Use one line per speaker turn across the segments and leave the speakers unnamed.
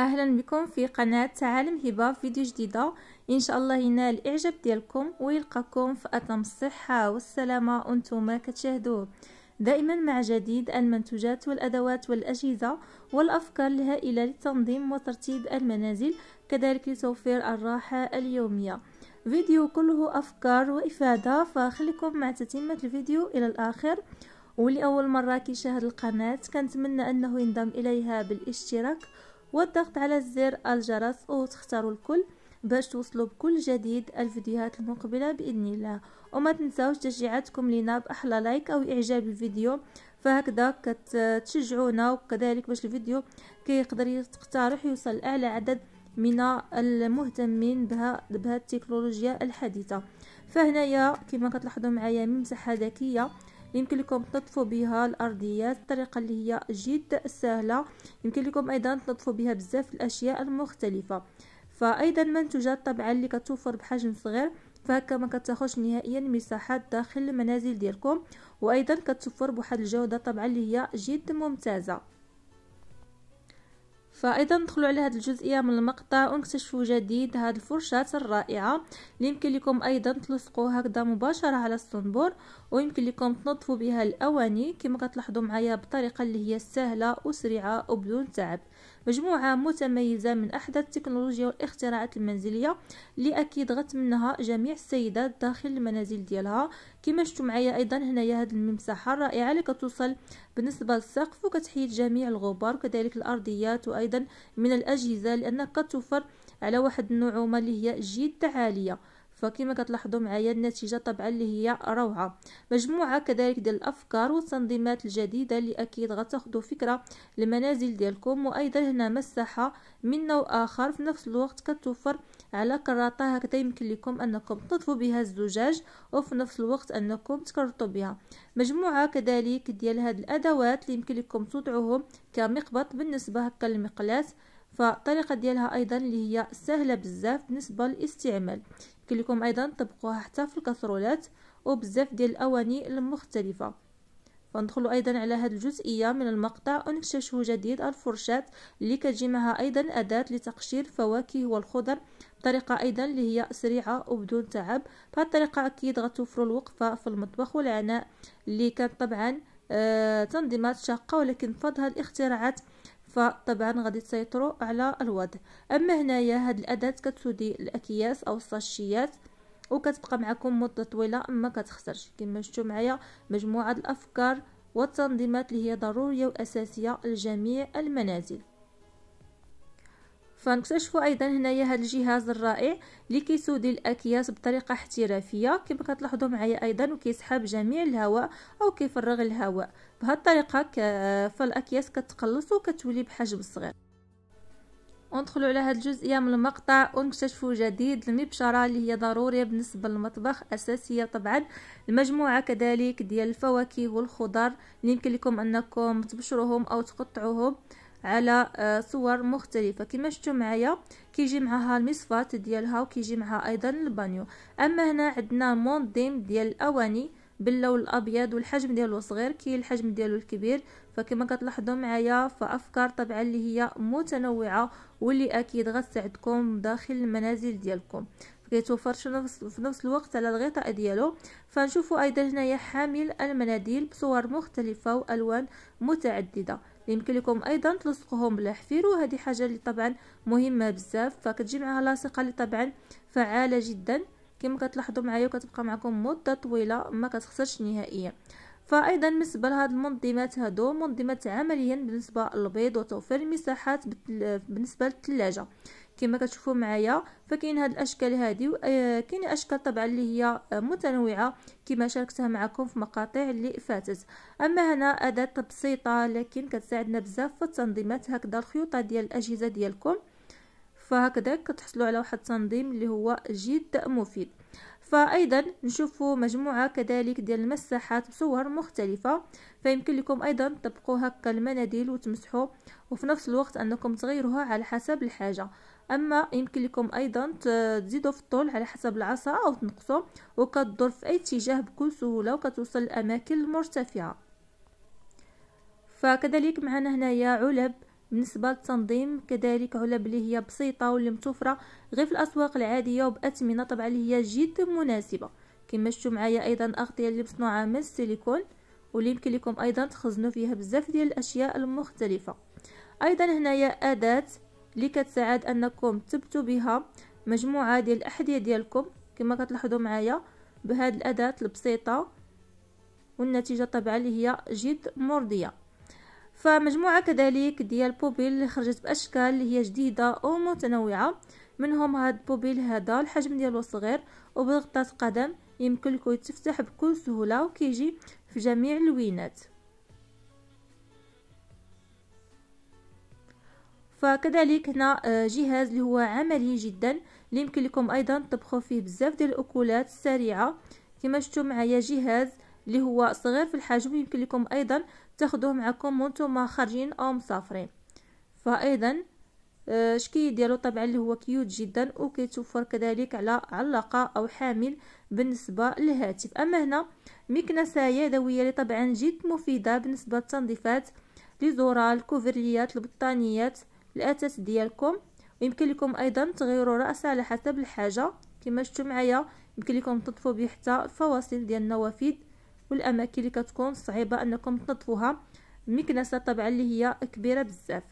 اهلا بكم في قناة عالم هبة فيديو جديدة ان شاء الله ينال الاعجاب ديالكم ويلقاكم في اتم الصحة والسلامة وانتم كتشاهدوه دائما مع جديد المنتجات والادوات والاجهزة والافكار الهائلة لتنظيم وترتيب المنازل كذلك لتوفير الراحة اليومية فيديو كله افكار وافادة فخليكم مع تتمة الفيديو الى الاخر ولأول مرة كيشاهد القناة كنتمنى أنه ينضم إليها بالاشتراك والضغط على زر الجرس وتختاروا الكل باش توصلوا بكل جديد الفيديوهات المقبلة بإذن الله وما تنساوش تشجيعاتكم لنا بأحلى لايك أو إعجاب الفيديو فهكذا كتشجعونا وكذلك باش الفيديو كيقدر يقترح يوصل لأعلى عدد من المهتمين بها بهذه التكنولوجيا الحديثة فهنايا كما كتلاحظوا معايا ممسحه ذكية يمكن لكم تنظفوا بها الارضيات الطريقه اللي هي جد سهله يمكن لكم ايضا تنظفوا بها بزاف الاشياء المختلفه فايضا منتجات طبعا اللي كتوفر بحجم صغير فهكا ما كتاخذش نهائيا مساحات داخل المنازل ديالكم وايضا كتوفر بواحد الجوده طبعا اللي هي جد ممتازه فايضا ندخلوا على هذه الجزئيه من المقطع ونكتشفوا جديد هذه الفرشاه الرائعه اللي يمكن لكم ايضا تلصقوا هكذا مباشره على الصنبور ويمكن لكم تنظفوا بها الاواني كما كتلاحظوا معايا بطريقه اللي هي سهله وسريعه وبدون تعب مجموعة متميزة من أحدث التكنولوجيا والاختراعات المنزلية اللي أكيد غتمنها جميع السيدات داخل المنازل ديالها كما شفتوا معايا أيضا هنايا هاد الممساحة الرائعة اللي كتوصل بالنسبة للسقف وكتحيد جميع الغبار وكذلك الأرضيات وأيضا من الأجهزة لأنها كتوفر على واحد النعومة اللي هي جد عالية فكما كتلاحظوا معايا النتيجه طبعا اللي هي روعه مجموعه كذلك ديال الافكار والتنظيمات الجديده اللي اكيد غتاخذوا فكره المنازل ديالكم وايضا هنا مساحه من نوع اخر في نفس الوقت كتوفر على كراطه هكذا يمكن لكم انكم تنظفوا بها الزجاج وفي نفس الوقت انكم تكرطوا بها مجموعه كذلك ديال هاد الادوات اللي يمكن لكم توضعوهم كمقبط بالنسبه هكا للمقلاه فالطريقه ديالها ايضا اللي هي سهله بزاف بالنسبه للاستعمال يمكن لكم ايضا تطبقوها حتى في الكسرولات وبزاف ديال الاواني المختلفه فندخلوا ايضا على هذه الجزئيه من المقطع ونكتشفوا جديد الفرشات اللي كتجي معها ايضا اداه لتقشير الفواكه والخضر بطريقه ايضا اللي هي سريعه وبدون تعب بهذه الطريقه اكيد غتوفروا الوقفه في المطبخ والعناء اللي كانت طبعا آه تنظيمات شاقه ولكن فضل الاختراعات فطبعا غادي تسيطروا على الوضع اما هنايا هاد الاداه كتسودي الاكياس او الساشيات وكتبقى معكم مده طويله ما كتخسرش كما شفتوا معايا مجموعه الافكار والتنظيمات اللي هي ضروريه واساسيه لجميع المنازل فنكتشفوا ايضا هنايا هذا الجهاز الرائع اللي كيسودي الاكياس بطريقه احترافيه كما كتلاحظوا معايا ايضا وكيسحب جميع الهواء او كيفرغ الهواء بهذه الطريقه فالاكياس كتقلص وكتولي بحجم صغير وندخلوا على هذه الجزئيه من المقطع ونكتشفوا جديد المبشره اللي هي ضروريه بالنسبه للمطبخ اساسيه طبعا المجموعه كذلك ديال الفواكه والخضر اللي يمكن لكم انكم تبشروهم او تقطعوهم على آه، صور مختلفة كما شفتوا معايا كيجي معها المصفات ديالها وكيجي معها ايضا البانيو اما هنا عندنا مونديم ديال الاواني باللون الابيض والحجم ديالو صغير كي الحجم ديالو الكبير فكما كتلاحظوا معايا فافكار طبعا اللي هي متنوعه واللي اكيد غتساعدكم داخل المنازل ديالكم كيتوفر في نفس الوقت على الغطاء ديالو فنشوفوا ايضا هنايا حامل المناديل بصور مختلفه والوان متعدده يمكن ايضا تلصقوهم بالحفير وهذه حاجه اللي طبعا مهمه بزاف فكتجي معها لاصقه اللي طبعا فعاله جدا كما كتلاحظوا معايا وكتبقى معكم مده طويله ما كتخسرش نهائيا فايضا بالنسبه لهاد المنظمات هادو منظمات عمليا بالنسبه للبيض وتوفير المساحات بالنسبه للثلاجه كما كتشوفوا معايا فكاين هاد الاشكال هادي آه، كاين اشكال طبعا اللي هي آه، متنوعه كما شاركتها معكم في مقاطع اللي فاتت اما هنا اداه بسيطه لكن كتساعدنا بزاف في التنظيمات هكذا الخيوطه ديال الاجهزه ديالكم فهكذا كتحصلوا على واحد التنظيم اللي هو جد مفيد فايضا نشوفوا مجموعه كذلك ديال المساحات بصور مختلفه فيمكن لكم ايضا تطبقوا هكا المناديل وتمسحوا وفي نفس الوقت انكم تغيروها على حسب الحاجه اما يمكن لكم ايضا تزيدوا في الطول على حسب العصا او تنقصوا وكتدور في اي اتجاه بكل سهوله وكتوصل الاماكن المرتفعه فكذلك معنا هنايا علب بالنسبه للتنظيم كذلك علب اللي هي بسيطه واللي متوفره غير في الاسواق العاديه وباثمنه طبعا اللي هي جد مناسبه كما شفتوا معايا ايضا اغطيه اللي مصنوعه من السيليكون واللي يمكن لكم ايضا تخزنوا فيها بزاف ديال الاشياء المختلفه ايضا هنايا اداه اللي كتساعد انكم تثبتوا بها مجموعه ديال الاحذيه ديالكم كما كتلاحظوا معايا بهذه الاداه البسيطه والنتيجه طبعا اللي هي جد مرضيه فمجموعه كذلك ديال بوبيل اللي خرجت باشكال اللي هي جديده ومتنوعه منهم هاد بوبيل هذا الحجم ديالو صغير وبضغطه قدم يمكن لكم يتفتح بكل سهوله وكيجي في جميع اللوينات فكذلك هنا آه، جهاز اللي هو عملي جدا اللي يمكن لكم ايضا تطبخوا فيه بزاف ديال الاكلات السريعه كما شفتوا معايا جهاز اللي هو صغير في الحجم يمكن لكم ايضا تاخذوه معكم وانتم خارجين او مسافرين فايضا آه، شكي ديالو طبعا اللي هو كيوت جدا وكيتوفر كذلك على علاقه او حامل بالنسبه للهاتف اما هنا مكنسه يدويه اللي طبعا جد مفيده بالنسبه للتنظيفات لي زورال الكوفرليات البطانيات الاثاث ديالكم ويمكن لكم ايضا تغيروا راسها على حسب الحاجه كما شفتوا معايا يمكن لكم تنظفوا به حتى الفواصل ديال النوافذ والاماكن اللي كتكون صعيبه انكم تنظفوها المكنسه طبعا اللي هي كبيره بزاف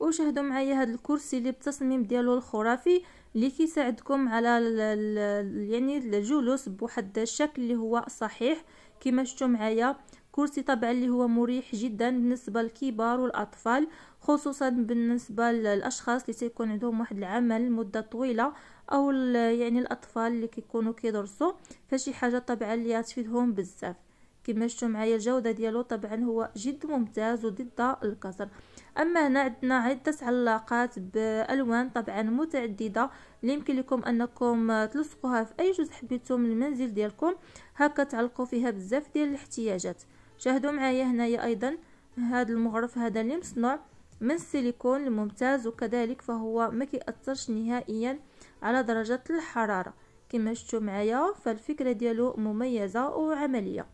وشاهدوا معايا هذا الكرسي اللي بتصميم ديالو الخرافي اللي كيساعدكم على الـ الـ يعني الجلوس بواحد الشكل اللي هو صحيح كما شفتوا معايا كرسي طبعا اللي هو مريح جدا بالنسبة للكبار والأطفال خصوصا بالنسبة للأشخاص اللي تيكون عندهم واحد العمل مدة طويلة أو يعني الأطفال اللي كيكونوا كيدرسوا فشي حاجة طبعا اللي تفيدهم بزاف كما شفتوا معايا الجوده ديالو طبعا هو جد ممتاز وضد الكسر اما هنا عندنا عده علاقات بالوان طبعا متعدده اللي يمكن لكم انكم تلصقوها في اي جزء حبيتو من المنزل ديالكم هكا تعلقوا فيها بزاف ديال الاحتياجات شاهدوا معايا هنايا ايضا هذا المغرف هذا اللي مصنوع من السيليكون الممتاز وكذلك فهو ما كيأثرش نهائيا على درجة الحرارة كما شفتوا معايا فالفكرة ديالو مميزة وعملية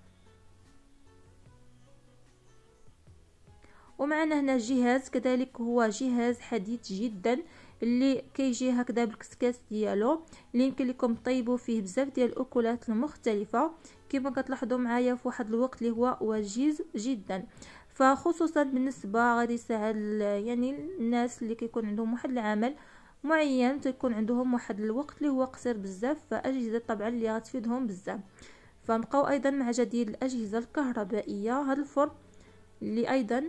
ومعنا هنا جهاز كذلك هو جهاز حديث جدا اللي كيجي هكذا بالكسكاس ديالو اللي يمكن لكم طيبوا فيه بزاف ديال الاكلات المختلفه كيف كتلاحظوا معايا في واحد الوقت اللي هو وجيز جدا فخصوصا بالنسبه غادي يساعد يعني الناس اللي كيكون عندهم واحد العمل معين تيكون عندهم واحد الوقت اللي هو قصير بزاف فاجهزه طبعا اللي غتفيدهم بزاف فنبقاو ايضا مع جديد الاجهزه الكهربائيه هذا الفرن اللي ايضا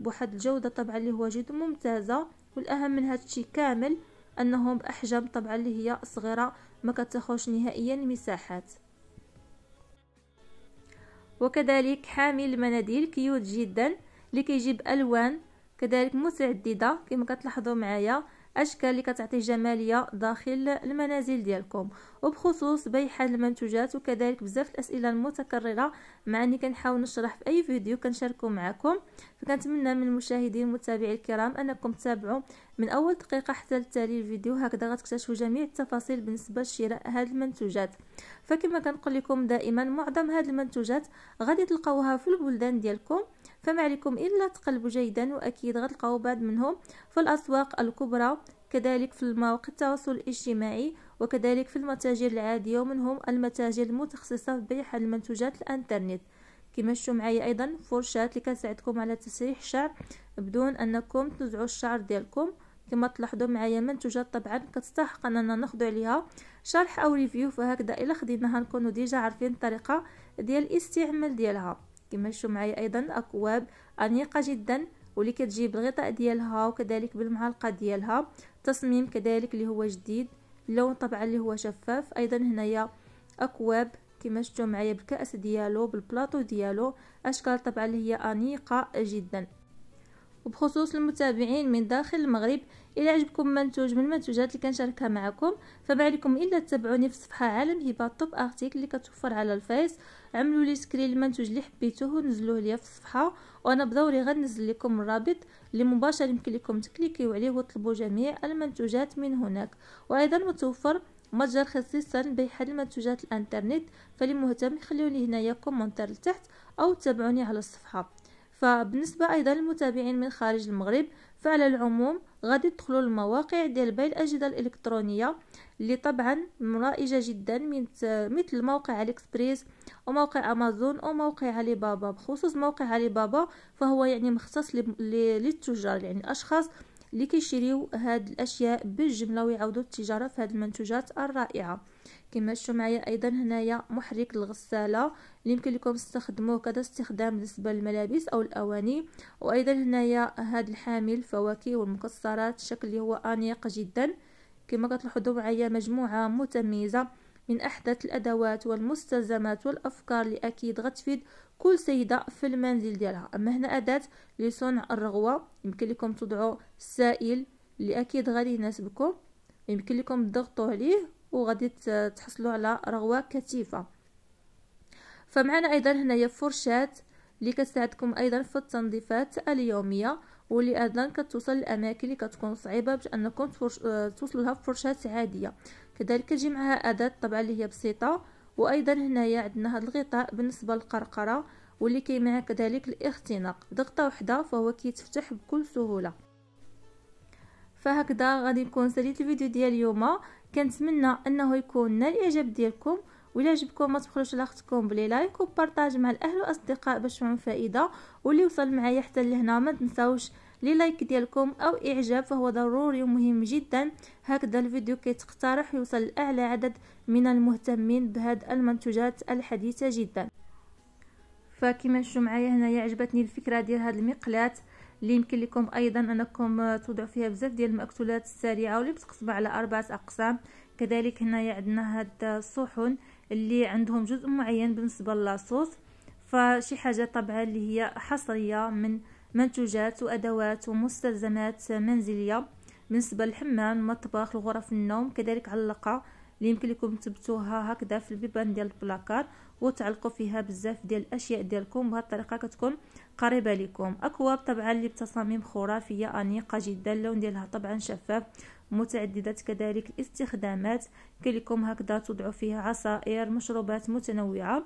بواحد الجوده طبعا اللي هو جد ممتازه والاهم من هذا الشيء كامل انهم باحجام طبعا اللي هي صغيره ما كتاخذش نهائيا مساحات وكذلك حامل المناديل كيوت جدا اللي كيجيب الوان كذلك متعدده كما كتلاحظوا معايا اشكال اللي كتعطي جماليه داخل المنازل ديالكم وبخصوص بيع هذه المنتوجات وكذلك بزاف الاسئله المتكرره مع اني كنحاول نشرح في اي فيديو كنشاركو معكم فكنتمنى من المشاهدين والمتابعين الكرام انكم تتابعوا من اول دقيقه حتى لتالي الفيديو هكذا غتكتشفوا جميع التفاصيل بالنسبه لشراء هذه المنتوجات فكما كنقول لكم دائما معظم هذه المنتوجات غادي تلقاوها في البلدان ديالكم فما عليكم الا تقلبوا جيدا واكيد غتلقاو بعض منهم في الاسواق الكبرى كذلك في المواقع التواصل الاجتماعي وكذلك في المتاجر العادية ومنهم المتاجر المتخصصة في بيع المنتوجات الانترنت كما شفتوا معايا ايضا فرشات اللي كتساعدكم على تسريح الشعر بدون انكم تنزعوا الشعر ديالكم كما تلاحظوا معايا منتوجات طبعا كتستحق اننا ناخذ عليها شرح او ريفيو فهكذا الا خديناها نكونوا ديجا عارفين الطريقه ديال الاستعمال ديالها كما شفتوا معايا ايضا اكواب انيقه جدا واللي كتجي بالغطاء ديالها وكذلك بالمعلقه ديالها تصميم كذلك اللي هو جديد اللون طبعا اللي هو شفاف ايضا هنايا اكواب كما شفتوا معايا بالكاس ديالو بالبلاطو ديالو اشكال طبعا اللي هي انيقه جدا وبخصوص المتابعين من داخل المغرب إلا عجبكم منتوج من المنتوجات اللي كنشاركها معكم فما عليكم إلا تتبعوني في صفحة عالم هبة توب ارتيك اللي كتوفر على الفيس عملوا لي سكرين المنتوج اللي حبيتوه ونزلوه ليا في الصفحة وأنا بدوري غنزل لكم الرابط اللي مباشر يمكن لكم تكليكيو عليه وتطلبوا جميع المنتوجات من هناك وأيضا متوفر متجر خصيصا بيحد المنتوجات الانترنت فاللي مهتم خليوني هنايا كومنتر لتحت او تابعوني على الصفحه فبالنسبة أيضا للمتابعين من خارج المغرب فعلى العموم غادي تدخلوا للمواقع ديال بيع الأجهزة الإلكترونية اللي طبعا رائجة جدا مثل موقع الإكسبريس وموقع أمازون وموقع علي بابا بخصوص موقع علي بابا فهو يعني مختص للتجار يعني الأشخاص اللي كيشريو هاد الأشياء بالجملة ويعودوا التجارة في هاد المنتوجات الرائعة كما شفتوا معايا ايضا هنايا محرك الغساله اللي يمكن لكم تستخدموه كذا استخدام بالنسبه للملابس او الاواني وايضا هنايا هذا الحامل الفواكه والمكسرات الشكل اللي هو انيق جدا كما كتلاحظوا معايا مجموعه متميزه من احدث الادوات والمستلزمات والافكار اللي اكيد غتفيد كل سيده في المنزل ديالها اما هنا اداه لصنع الرغوه يمكن لكم تضعوا السائل اللي اكيد غادي يناسبكم يمكن لكم تضغطوا عليه وغادي تحصلوا على رغوه كثيفه فمعنا ايضا هنايا فرشات اللي كتساعدكم ايضا في التنظيفات اليوميه واللي ايضا كتوصل للاماكن اللي كتكون صعيبه باش انكم آه، توصلوا لها بفرشات عاديه كذلك كتجي معها اداه طبعا اللي هي بسيطه وايضا هنايا عندنا هذا الغطاء بالنسبه للقرقره واللي كاين معها كذلك الاختناق ضغطه وحده فهو كيتفتح بكل سهوله فهكذا غادي نكون ساليت الفيديو ديال اليوم كنتمنى انه يكون نال الاعجاب ديالكم ولا عجبكم ما تبخلوش على اختكم بلي لايك وبارطاج مع الاهل والاصدقاء باش يكون فائده واللي وصل معايا حتى لهنا ما تنساوش لي لايك ديالكم او اعجاب فهو ضروري ومهم جدا هكذا الفيديو كيتقترح يوصل لاعلى عدد من المهتمين بهاد المنتوجات الحديثه جدا فكما شفتوا معايا هنايا عجبتني الفكره ديال هاد المقلات اللي يمكن لكم ايضا انكم توضعوا فيها بزاف ديال المأكولات السريعه واللي بتقسم على اربعه اقسام كذلك هنايا عندنا هاد الصحون اللي عندهم جزء معين بالنسبه للاصوص فشي حاجه طبعا اللي هي حصريه من منتوجات وادوات ومستلزمات منزليه بالنسبه للحمام المطبخ الغرف النوم كذلك علقه اللي يمكن لكم تثبتوها هكذا في البيبان ديال البلاكار وتعلقوا فيها بزاف ديال الاشياء ديالكم بهذه الطريقه كتكون قريبه لكم اكواب طبعا اللي بتصاميم خرافيه انيقه جدا اللون ديالها طبعا شفاف متعدده كذلك الاستخدامات كاين لكم هكذا تضعوا فيها عصائر مشروبات متنوعه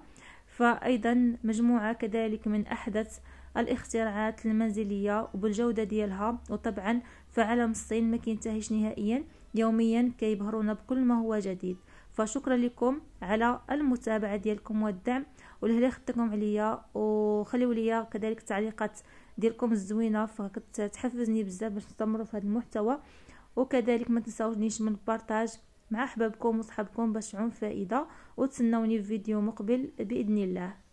فايضا مجموعه كذلك من احدث الاختراعات المنزليه وبالجوده ديالها وطبعا فعالم الصين ما كينتهيش نهائيا يوميا كيبهرونا بكل ما هو جديد فشكرا لكم على المتابعه ديالكم والدعم والهلا خدتكم عليا وخليو ليا كذلك تعليقات ديالكم الزوينه فكتحفزني بزاف باش نستمروا في هذا المحتوى وكذلك ما تنساونيش من البارطاج مع احبابكم وصحابكم باش تعم فائده وتسناوني في فيديو مقبل باذن الله